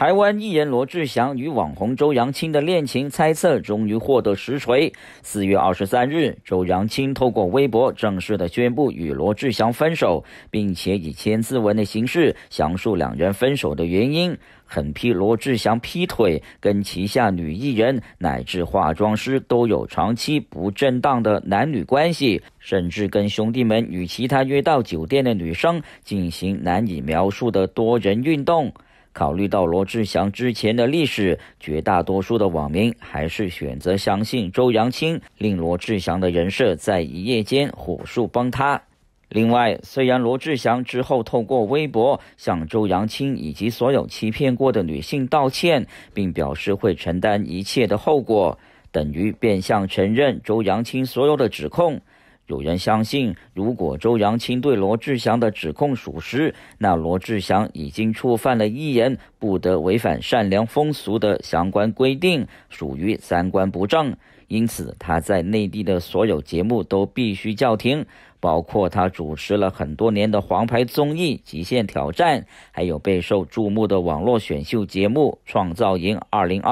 台湾艺人罗志祥与网红周扬青的恋情猜测终于获得实锤。四月二十三日，周扬青透过微博正式的宣布与罗志祥分手，并且以千字文的形式详述两人分手的原因，狠批罗志祥劈腿，跟旗下女艺人乃至化妆师都有长期不正当的男女关系，甚至跟兄弟们与其他约到酒店的女生进行难以描述的多人运动。考虑到罗志祥之前的历史，绝大多数的网民还是选择相信周扬青，令罗志祥的人设在一夜间火速崩塌。另外，虽然罗志祥之后透过微博向周扬青以及所有欺骗过的女性道歉，并表示会承担一切的后果，等于变相承认周扬青所有的指控。有人相信，如果周扬青对罗志祥的指控属实，那罗志祥已经触犯了“一言不得违反善良风俗”的相关规定，属于三观不正，因此他在内地的所有节目都必须叫停，包括他主持了很多年的黄牌综艺《极限挑战》，还有备受注目的网络选秀节目《创造营2020》。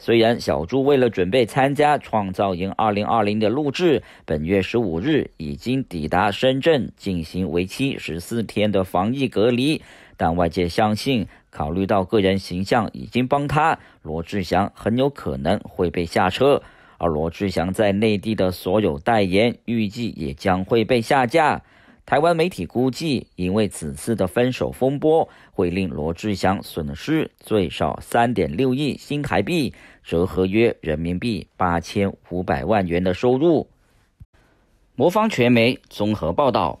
虽然小猪为了准备参加《创造营2020》的录制，本月十五日已经抵达深圳进行为期十四天的防疫隔离，但外界相信，考虑到个人形象已经崩塌，罗志祥很有可能会被下车，而罗志祥在内地的所有代言预计也将会被下架。台湾媒体估计，因为此次的分手风波，会令罗志祥损失最少三点六亿新台币，折合约人民币八千五百万元的收入。魔方传媒综合报道。